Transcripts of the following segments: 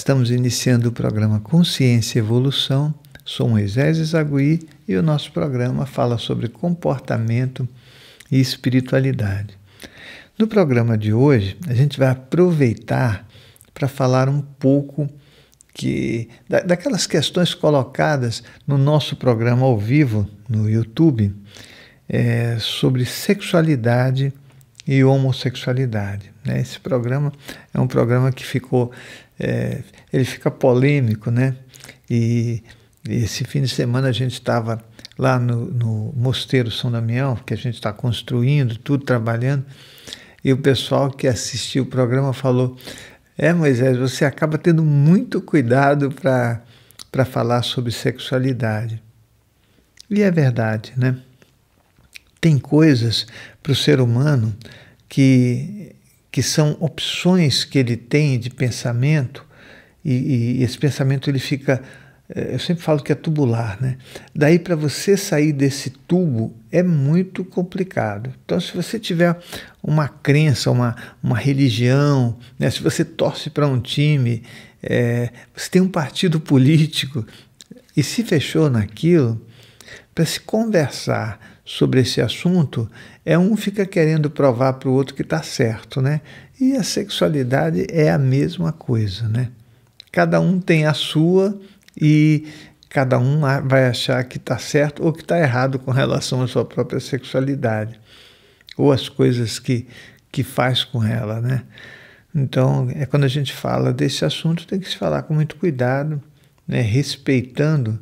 Estamos iniciando o programa Consciência e Evolução. Sou Moisés Zagui e o nosso programa fala sobre comportamento e espiritualidade. No programa de hoje, a gente vai aproveitar para falar um pouco que da, daquelas questões colocadas no nosso programa ao vivo no YouTube é, sobre sexualidade e homossexualidade. Né? Esse programa é um programa que ficou, é, ele fica polêmico, né? E, esse fim de semana a gente estava lá no, no Mosteiro São Damião, que a gente está construindo, tudo trabalhando, e o pessoal que assistiu o programa falou: É, Moisés, você acaba tendo muito cuidado para falar sobre sexualidade. E é verdade, né? Tem coisas para o ser humano que que são opções que ele tem de pensamento, e, e esse pensamento ele fica. Eh, eu sempre falo que é tubular, né? Daí para você sair desse tubo é muito complicado. Então, se você tiver uma crença, uma, uma religião, né? se você torce para um time, é, você tem um partido político e se fechou naquilo, para se conversar sobre esse assunto, é um fica querendo provar para o outro que está certo, né? E a sexualidade é a mesma coisa, né? Cada um tem a sua e cada um vai achar que está certo ou que está errado com relação à sua própria sexualidade ou as coisas que, que faz com ela, né? Então, é quando a gente fala desse assunto, tem que se falar com muito cuidado, né? respeitando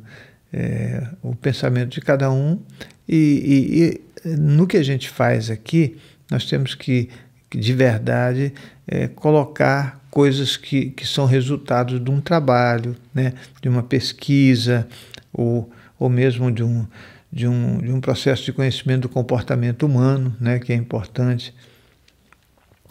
é, o pensamento de cada um e, e, e, no que a gente faz aqui, nós temos que, de verdade, é, colocar coisas que, que são resultados de um trabalho, né, de uma pesquisa ou, ou mesmo de um, de, um, de um processo de conhecimento do comportamento humano, né, que é importante.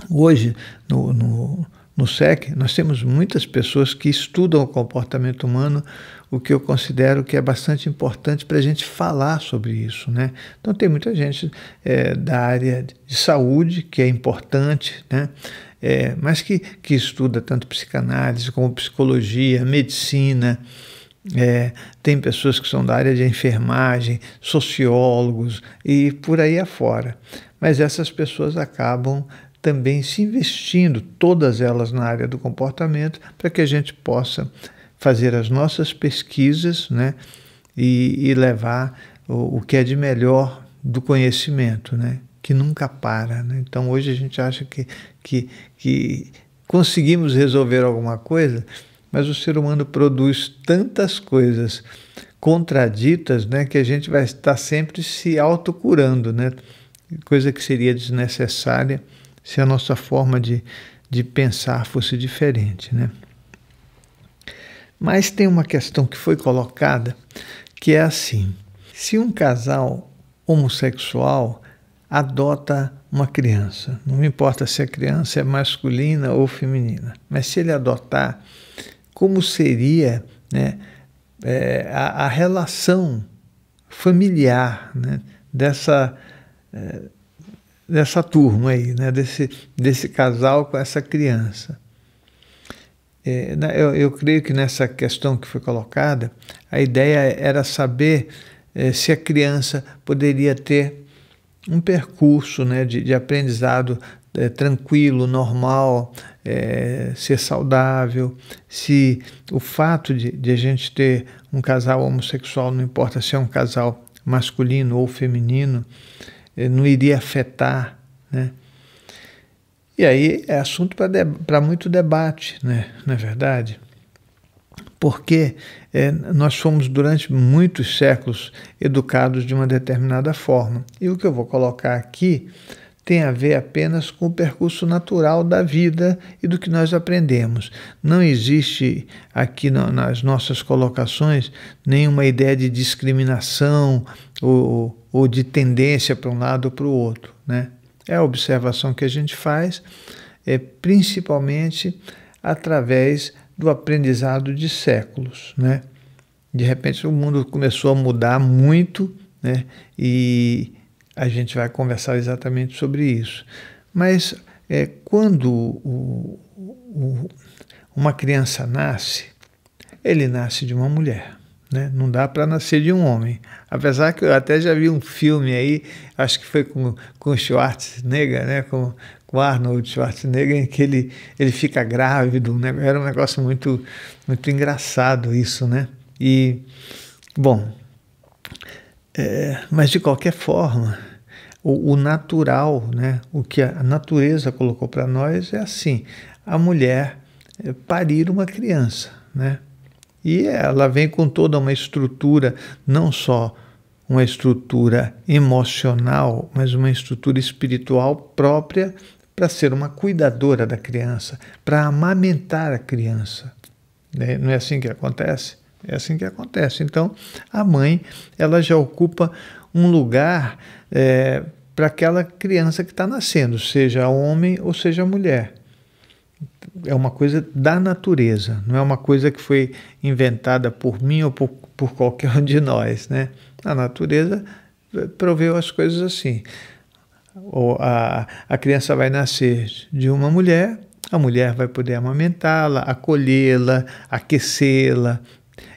Hoje, no, no no SEC, nós temos muitas pessoas que estudam o comportamento humano, o que eu considero que é bastante importante para a gente falar sobre isso. Né? Então, tem muita gente é, da área de saúde, que é importante, né? É, mas que, que estuda tanto psicanálise como psicologia, medicina. É, tem pessoas que são da área de enfermagem, sociólogos e por aí afora. Mas essas pessoas acabam também se investindo, todas elas na área do comportamento, para que a gente possa fazer as nossas pesquisas né, e, e levar o, o, que é de melhor do conhecimento, né, que nunca para. Né? Então, hoje a gente acha que, que, que conseguimos resolver alguma coisa, mas o ser humano produz tantas coisas contraditas né, que a gente vai estar sempre se autocurando, né? coisa que seria desnecessária se a nossa forma de, de pensar fosse diferente. Né? Mas tem uma questão que foi colocada que é assim: se um casal homossexual adota uma criança, não importa se a criança é masculina ou feminina, mas se ele adotar, como seria né, é, a, a, relação familiar né, dessa é, dessa turma aí, né? desse, desse casal com essa criança. É, eu, eu, creio que nessa questão que foi colocada, a ideia era saber é, se a criança poderia ter um percurso né, de, de aprendizado é, tranquilo, normal, é, ser saudável, se o fato de, de a gente ter um casal homossexual, não importa se é um casal masculino ou feminino, não iria afetar, né? E aí é assunto para de, muito debate, né? não é verdade? Porque é, nós fomos durante muitos séculos educados de uma determinada forma. E o que eu vou colocar aqui tem a ver apenas com o percurso natural da vida e do que nós aprendemos. Não existe aqui nas nossas colocações nenhuma ideia de discriminação ou, ou de tendência para um lado ou para o outro. Né? É a observação que a gente faz, é, principalmente através do aprendizado de séculos. Né? De repente o mundo começou a mudar muito né? e a gente vai conversar exatamente sobre isso. Mas é, quando o, o, uma criança nasce, ele nasce de uma mulher. Né? Não dá para nascer de um homem. Apesar que eu até já vi um filme aí, acho que foi com, com Schwarzenegger, né? com, com Arnold Schwarzenegger, em que ele, ele fica grávido. Né? Era um negócio muito, muito engraçado isso. Né? E, bom, é, mas de qualquer forma, o, o natural, né? o que a natureza colocou para nós é assim: a mulher é, parir uma criança. Né? E ela vem com toda uma estrutura, não só uma estrutura emocional, mas uma estrutura espiritual própria para ser uma cuidadora da criança, para amamentar a criança. Né? Não é assim que acontece? É assim que acontece. Então, a mãe ela já ocupa um lugar é, eh, para aquela criança que está nascendo, seja homem ou seja mulher é uma coisa da natureza, não é uma coisa que foi inventada por mim ou por, por qualquer um de nós, né? A natureza proveu as coisas assim. Ou a, a criança vai nascer de uma mulher, a mulher vai poder amamentá-la, acolhê-la, aquecê-la.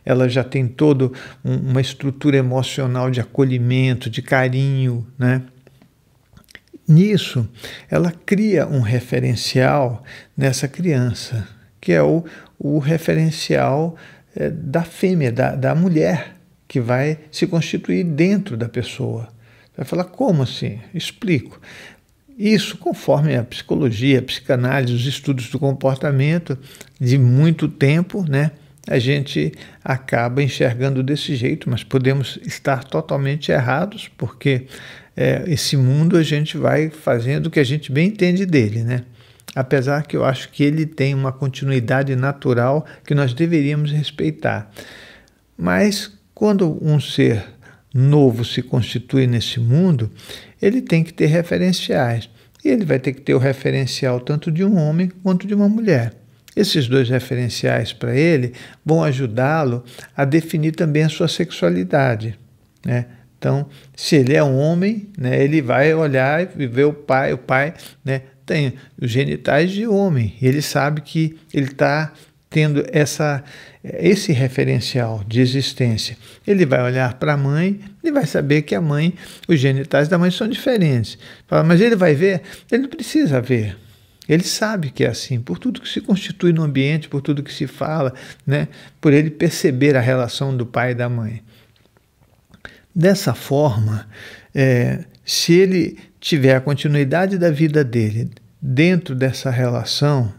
Ela já tem todo um, uma estrutura emocional de acolhimento, de carinho, né? Nisso, ela cria um referencial nessa criança, que é o, o referencial é, da fêmea, da, da mulher, que vai se constituir dentro da pessoa. Vai falar, como assim? Explico. Isso, conforme a psicologia, a psicanálise, os estudos do comportamento de muito tempo, né? A gente acaba enxergando desse jeito, mas podemos estar totalmente errados, porque é, esse mundo a gente vai fazendo o que a gente bem entende dele, né? Apesar que eu acho que ele tem uma continuidade natural que nós deveríamos respeitar. Mas quando um ser novo se constitui nesse mundo, ele tem que ter referenciais. E ele vai ter que ter o referencial tanto de um homem quanto de uma mulher. Esses dois referenciais para ele vão ajudá-lo a definir também a sua sexualidade. Né? Então, se ele é um homem, né, ele vai olhar e ver o pai, o pai né, tem os genitais de homem. Ele sabe que ele está tendo essa, esse referencial de existência. Ele vai olhar para a mãe e vai saber que a mãe, os genitais da mãe são diferentes. Fala, mas ele vai ver? Ele não precisa ver. Ele sabe que é assim, por tudo que se constitui no ambiente, por tudo que se fala, né? por ele perceber a relação do pai e da mãe. Dessa forma, é, se ele tiver a continuidade da vida dele dentro dessa relação,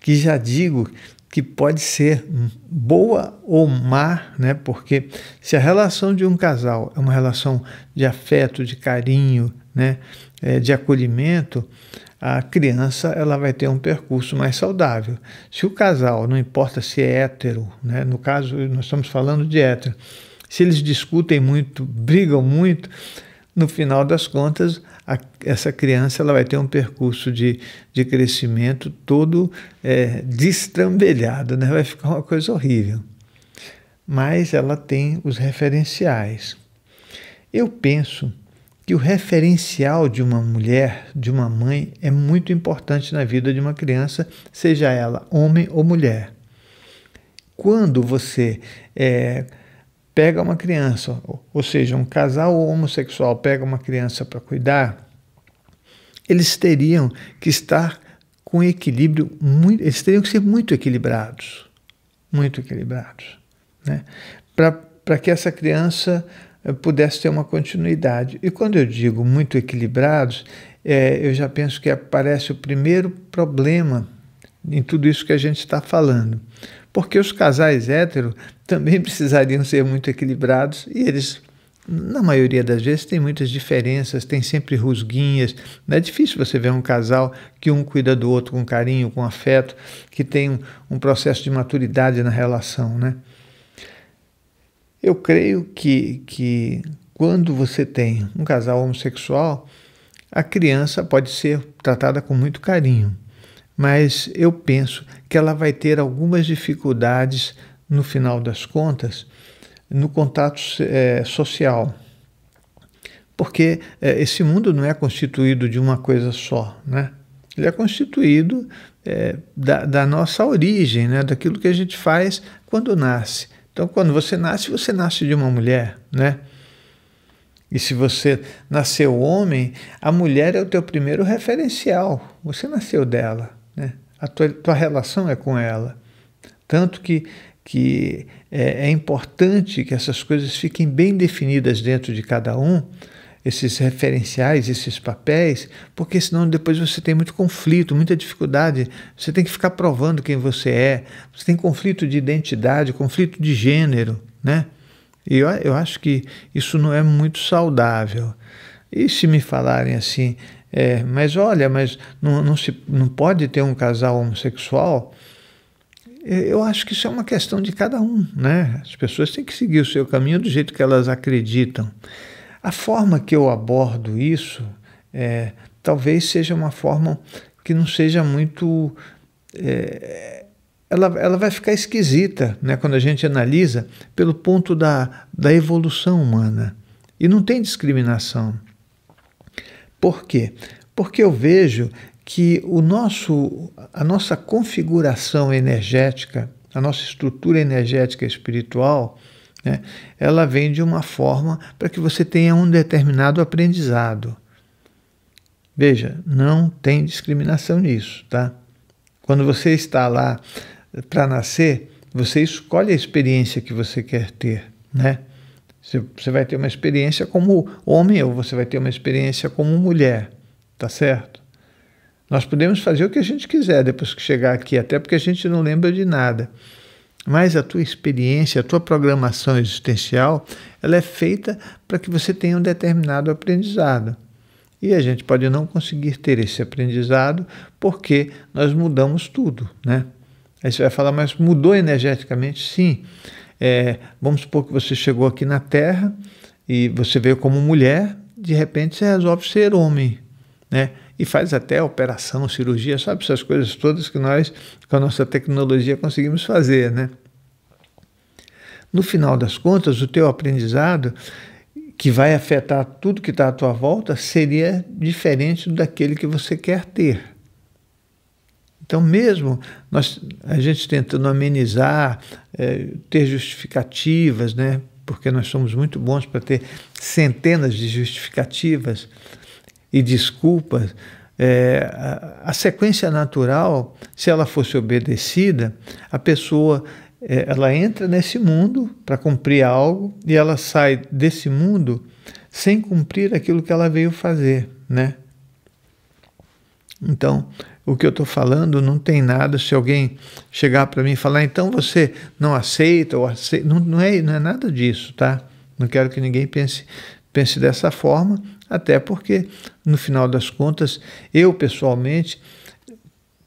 que já digo que pode ser boa ou má, né? Porque se a relação de um casal é uma relação de afeto, de carinho, né? É, de acolhimento, a criança ela vai ter um percurso mais saudável. Se o casal, não importa se é hétero, né? No caso nós estamos falando de hétero se eles discutem muito, brigam muito, no final das contas, a, essa criança ela vai ter um percurso de, de crescimento todo é, destrambelhado, né? vai ficar uma coisa horrível. Mas ela tem os referenciais. Eu penso que o referencial de uma mulher, de uma mãe, é muito importante na vida de uma criança, seja ela homem ou mulher. Quando você é, pega uma criança, ou seja, um casal homossexual pega uma criança para cuidar, eles teriam que estar com equilíbrio muito, eles teriam que ser muito equilibrados, muito equilibrados, né? Para que essa criança eh, pudesse ter uma continuidade. E quando eu digo muito equilibrados, é, eu já penso que aparece o primeiro problema em tudo isso que a gente está falando porque os casais héteros também precisariam ser muito equilibrados e eles na maioria das vezes têm muitas diferenças, têm sempre rusguinhas. Não é difícil você ver um casal que um cuida do outro com carinho, com afeto, que tem um, um processo de maturidade na relação, né? Eu creio que, que quando você tem um casal homossexual, a criança pode ser tratada com muito carinho mas eu penso que ela vai ter algumas dificuldades no final das contas no contato é, social. Porque é, esse mundo não é constituído de uma coisa só, né? Ele é constituído é, da, da, nossa origem, né? daquilo que a gente faz quando nasce. Então, quando você nasce, você nasce de uma mulher, né? E se você nasceu homem, a mulher é o teu primeiro referencial. Você nasceu dela a tua, tua relação é com ela. Tanto que, que é, é importante que essas coisas fiquem bem definidas dentro de cada um, esses referenciais, esses papéis, porque senão depois você tem muito conflito, muita dificuldade. Você tem que ficar provando quem você é. Você tem conflito de identidade, conflito de gênero, né? E eu, eu acho que isso não é muito saudável. E se me falarem assim, é, mas olha, mas não, não, se, não pode ter um casal homossexual. É, eu acho que isso é uma questão de cada um, né? As pessoas têm que seguir o seu caminho do jeito que elas acreditam. A forma que eu abordo isso é, talvez seja uma forma que não seja muito. É, ela, ela vai ficar esquisita né, quando a gente analisa pelo ponto da, da evolução humana. E não tem discriminação. Por quê? Porque eu vejo que o nosso, a nossa configuração energética, a nossa estrutura energética espiritual, né, ela vem de uma forma para que você tenha um determinado aprendizado. Veja, não tem discriminação nisso, tá? Quando você está lá para nascer, você escolhe a experiência que você quer ter, né? Você vai ter uma experiência como homem ou você vai ter uma experiência como mulher, tá certo? Nós podemos fazer o que a gente quiser depois que chegar aqui, até porque a gente não lembra de nada. Mas a tua experiência, a tua programação existencial, ela é feita para que você tenha um determinado aprendizado. E a gente pode não conseguir ter esse aprendizado porque nós mudamos tudo, né? Aí você vai falar, mas mudou energeticamente? Sim. É, vamos supor que você chegou aqui na Terra e você veio como mulher, de repente você resolve ser homem, né? E faz até operação, cirurgia, sabe essas coisas todas que nós, com a nossa tecnologia, conseguimos fazer, né? No final das contas, o teu aprendizado que vai afetar tudo que está à tua volta seria diferente daquele que você quer ter. Então, mesmo nós, a gente tentando amenizar, é, ter justificativas, né? porque nós somos muito bons para ter centenas de justificativas e desculpas, é, a, a, sequência natural, se ela fosse obedecida, a pessoa é, ela entra nesse mundo para cumprir algo e ela sai desse mundo sem cumprir aquilo que ela veio fazer, né? Então, o que eu estou falando não tem nada. Se alguém chegar para mim e falar, então você não aceita ou aceita, não, não, é, não é nada disso, tá? Não quero que ninguém pense, pense dessa forma, até porque, no final das contas, eu pessoalmente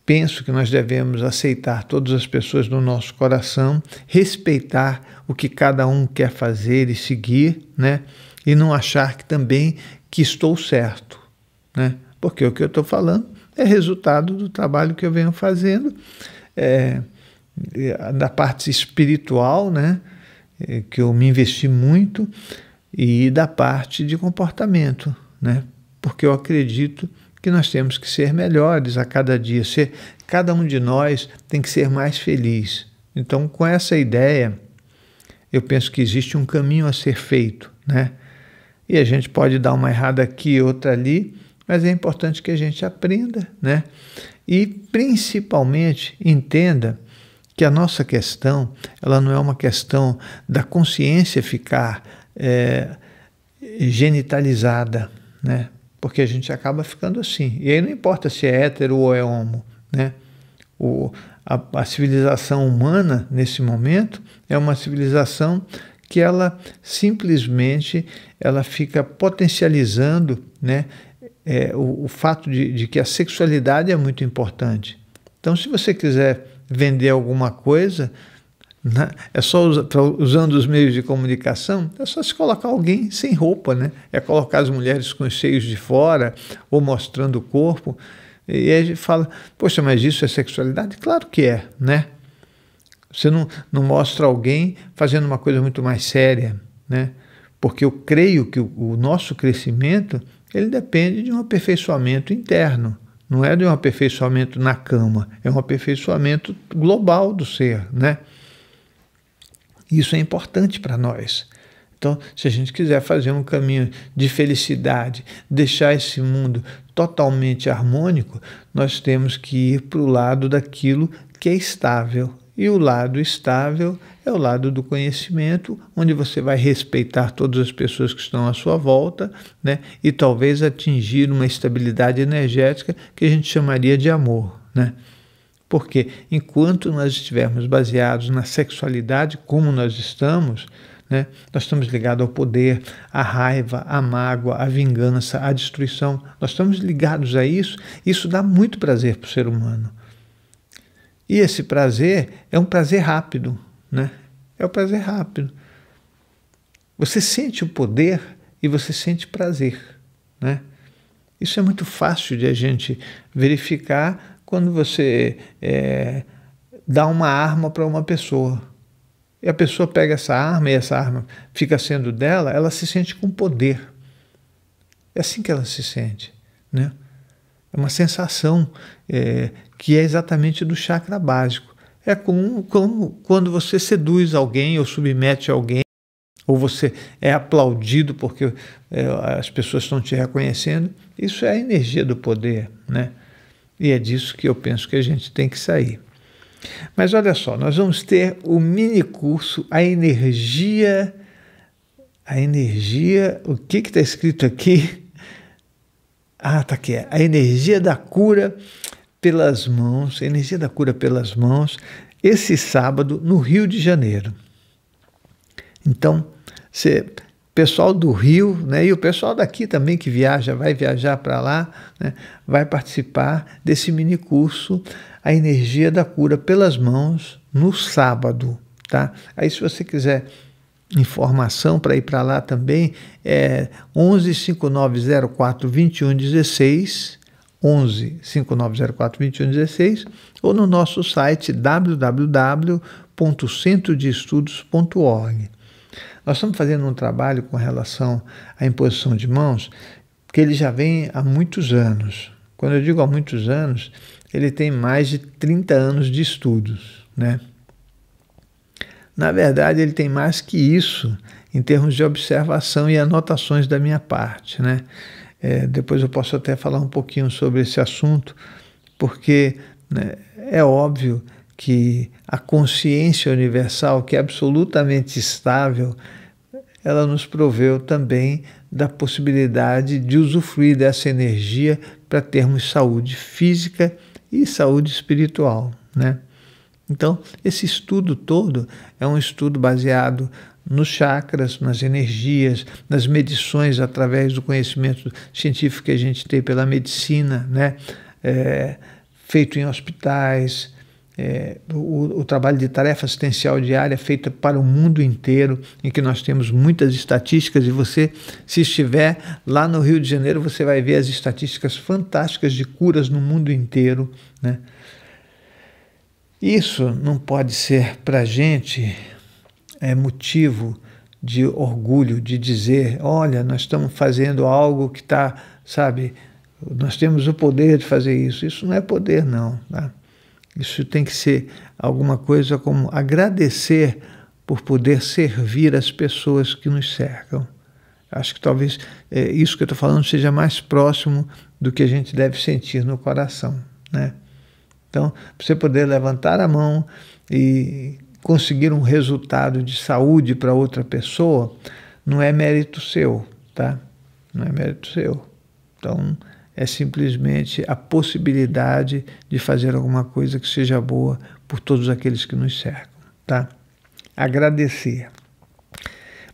penso que nós devemos aceitar todas as pessoas no nosso coração, respeitar o que cada um quer fazer e seguir, né? E não achar que também que estou certo, né? Porque o que eu estou falando é resultado do trabalho que eu venho fazendo, é, é da parte espiritual, né, é, que eu me investi muito, e da parte de comportamento, né, porque eu acredito que nós temos que ser melhores a cada dia, ser, cada um de nós tem que ser mais feliz. Então, com essa ideia, eu penso que existe um caminho a ser feito, né? E a gente pode dar uma errada aqui, outra ali, mas é importante que a gente aprenda, né? E principalmente entenda que a nossa questão, ela não é uma questão da consciência ficar é, genitalizada, né? Porque a gente acaba ficando assim. E aí não importa se é hétero ou é homo, né? O, a, a civilização humana, nesse momento, é uma civilização que ela simplesmente ela fica potencializando né, é, o, o, fato de, de que a sexualidade é muito importante. Então, se você quiser vender alguma coisa, né, é só tá usando os meios de comunicação, é só se colocar alguém sem roupa, né? É colocar as mulheres com os seios de fora ou mostrando o corpo. E aí a gente fala, poxa, mas isso é sexualidade? Claro que é, né? Você não, não mostra alguém fazendo uma coisa muito mais séria, né? Porque eu creio que o, o nosso crescimento ele depende de um aperfeiçoamento interno. Não é de um aperfeiçoamento na cama, é um aperfeiçoamento global do ser, né? Isso é importante para nós. Então, se a gente quiser fazer um caminho de felicidade, deixar esse mundo totalmente harmônico, nós temos que ir para o lado daquilo que é estável, e o lado estável é o lado do conhecimento, onde você vai respeitar todas as pessoas que estão à sua volta, né? E talvez atingir uma estabilidade energética que a gente chamaria de amor, né? Porque enquanto nós estivermos baseados na sexualidade como nós estamos, né? Nós estamos ligados ao poder, à raiva, à mágoa, à vingança, à destruição. Nós estamos ligados a isso. Isso dá muito prazer para o ser humano. E esse prazer é um prazer rápido, né? É o um prazer rápido. Você sente o poder e você sente prazer, né? Isso é muito fácil de a gente verificar quando você é, dá uma arma para uma pessoa. E a pessoa pega essa arma e essa arma fica sendo dela, ela se sente com poder. É assim que ela se sente, né? é uma sensação é, que é exatamente do chakra básico. É como, como quando você seduz alguém ou submete alguém, ou você é aplaudido porque é, as pessoas estão te reconhecendo. Isso é a energia do poder, né? E é disso que eu penso que a gente tem que sair. Mas olha só, nós vamos ter o mini curso A Energia. A Energia. O que está escrito aqui? Ah, tá aqui. É. A energia da cura pelas mãos, a energia da cura pelas mãos, esse sábado no Rio de Janeiro. Então, você pessoal do Rio, né, e o pessoal daqui também que viaja, vai viajar para lá, né, vai participar desse mini curso A Energia da Cura pelas Mãos no sábado, tá? Aí se você quiser informação para ir para lá também é 11 5904 2116 11 5904 2116 ou no nosso site www.centrodeestudos.org. Nós estamos fazendo um trabalho com relação à imposição de mãos que ele já vem há muitos anos. Quando eu digo há muitos anos, ele tem mais de 30 anos de estudos, né? Na verdade, ele tem mais que isso em termos de observação e anotações da minha parte. Né? É, depois eu posso até falar um pouquinho sobre esse assunto, porque né, é óbvio que a consciência universal, que é absolutamente estável, ela nos proveu também da possibilidade de usufruir dessa energia para termos saúde física e saúde espiritual. Né? Então, esse estudo todo é um estudo baseado nos chakras, nas energias, nas medições através do conhecimento científico que a gente tem pela medicina, né? É, feito em hospitais, é, o, o, trabalho de tarefa assistencial diária feita para o mundo inteiro, em que nós temos muitas estatísticas, e você, se estiver lá no Rio de Janeiro, você vai ver as estatísticas fantásticas de curas no mundo inteiro. Né? Isso não pode ser para a gente é, motivo de orgulho, de dizer: olha, nós estamos fazendo algo que está, sabe, nós temos o poder de fazer isso. Isso não é poder, não. Tá? Isso tem que ser alguma coisa como agradecer por poder servir as pessoas que nos cercam. Acho que talvez é, isso que eu estou falando seja mais próximo do que a gente deve sentir no coração, né? Então, para você poder levantar a mão e conseguir um resultado de saúde para outra pessoa, não é mérito seu, tá? Não é mérito seu. Então, é simplesmente a possibilidade de fazer alguma coisa que seja boa por todos aqueles que nos cercam, tá? Agradecer.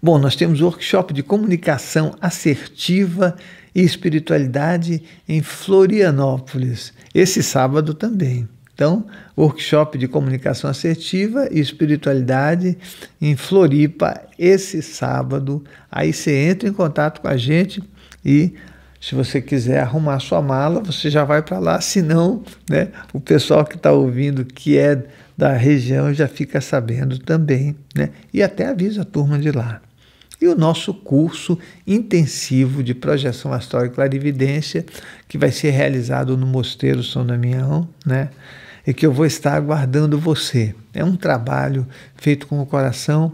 Bom, nós temos workshop de comunicação assertiva e espiritualidade em Florianópolis, esse sábado também. Então, workshop de comunicação assertiva e espiritualidade em Floripa, esse sábado. Aí você entra em contato com a gente e se você quiser arrumar sua mala, você já vai para lá, senão né, o pessoal que está ouvindo, que é da região, já fica sabendo também, né? E até avisa a turma de lá e o nosso curso intensivo de projeção astral e clarividência, que vai ser realizado no Mosteiro São Damião, né? E que eu vou estar aguardando você. É um trabalho feito com o coração.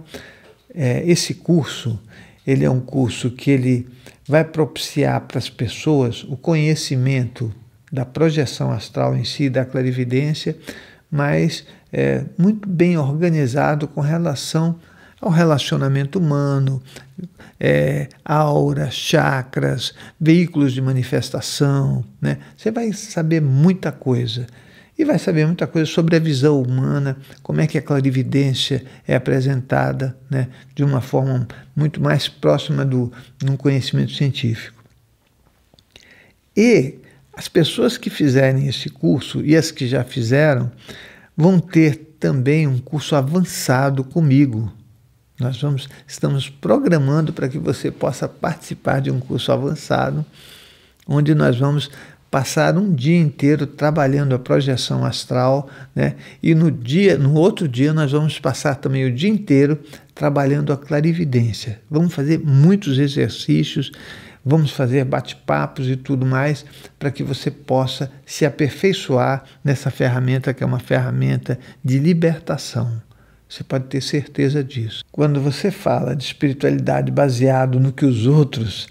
É, esse curso, ele é um curso que ele vai propiciar para as pessoas o conhecimento da projeção astral em si, da clarividência, mas é, muito bem organizado com relação ao relacionamento humano, é, aura, chakras, veículos de manifestação. Né? Você vai saber muita coisa. E vai saber muita coisa sobre a visão humana, como é que a clarividência é apresentada né? de uma forma muito mais próxima do, de um conhecimento científico. E as pessoas que fizerem esse curso e as que já fizeram vão ter também um curso avançado comigo nós vamos, estamos programando para que você possa participar de um curso avançado, onde nós vamos passar um dia inteiro trabalhando a projeção astral, né? E no dia, no outro dia nós vamos passar também o dia inteiro trabalhando a clarividência. Vamos fazer muitos exercícios, vamos fazer bate-papos e tudo mais para que você possa se aperfeiçoar nessa ferramenta que é uma ferramenta de libertação. Você pode ter certeza disso. Quando você fala de espiritualidade baseado no que os outros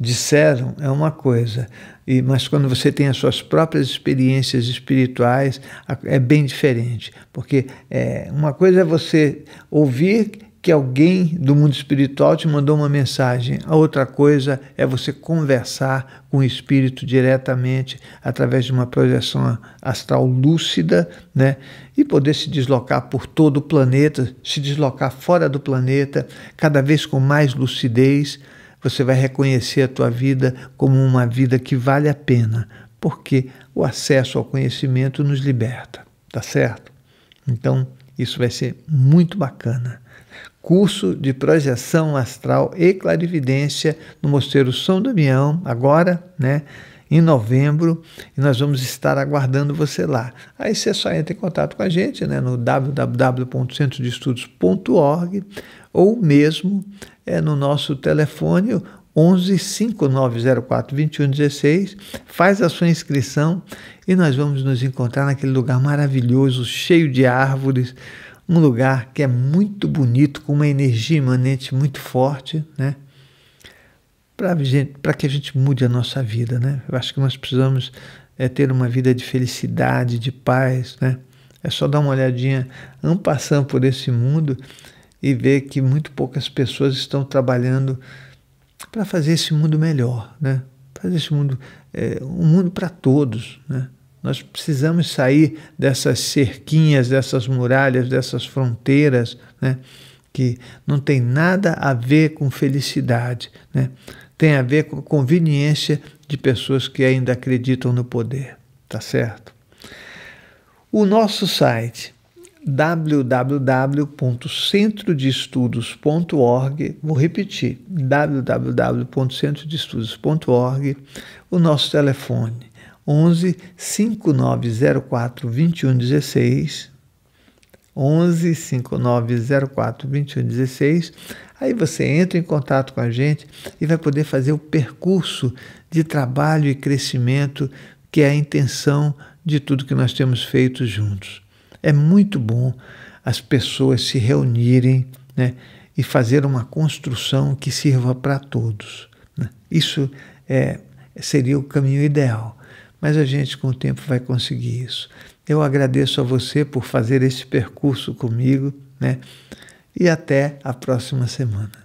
disseram é uma coisa, e, mas quando você tem as suas próprias experiências espirituais é bem diferente, porque é, uma coisa é você ouvir que alguém do mundo espiritual te mandou uma mensagem. A outra coisa é você conversar com o espírito diretamente através de uma projeção astral lúcida, né? E poder se deslocar por todo o planeta, se deslocar fora do planeta, cada vez com mais lucidez. Você vai reconhecer a tua vida como uma vida que vale a pena, porque o acesso ao conhecimento nos liberta, tá certo? Então, isso vai ser muito bacana curso de projeção astral e clarividência no Mosteiro São Damião, agora, né? Em novembro, e nós vamos estar aguardando você lá. Aí você só entra em contato com a gente né, no www.centrodestudos.org ou mesmo é, no nosso telefone 11 5904 2116. Faz a sua inscrição e nós vamos nos encontrar naquele lugar maravilhoso, cheio de árvores, um lugar que é muito bonito, com uma energia imanente muito forte, né? para que a gente mude a nossa vida. Né? Eu acho que nós precisamos é, ter uma vida de felicidade, de paz. Né? É só dar uma olhadinha, ampassando por esse mundo e ver que muito poucas pessoas estão trabalhando para fazer esse mundo melhor, né? fazer esse mundo é, um mundo para todos. Né? Nós precisamos sair dessas cerquinhas, dessas muralhas, dessas fronteiras, né? que não tem nada a ver com felicidade, né? tem a ver com conveniência de pessoas que ainda acreditam no poder, tá certo? O nosso site www.centrodestudos.org vou repetir, www.centrodestudos.org o nosso telefone 11 5904 2116 11 5904 2116. Aí você entra em contato com a gente e vai poder fazer o percurso de trabalho e crescimento que é a intenção de tudo que nós temos feito juntos. É muito bom as pessoas se reunirem né, e fazer uma construção que sirva para todos. Né? Isso é, seria o caminho ideal mas a gente com o tempo vai conseguir isso. Eu agradeço a você por fazer esse percurso comigo, né? E até a próxima semana.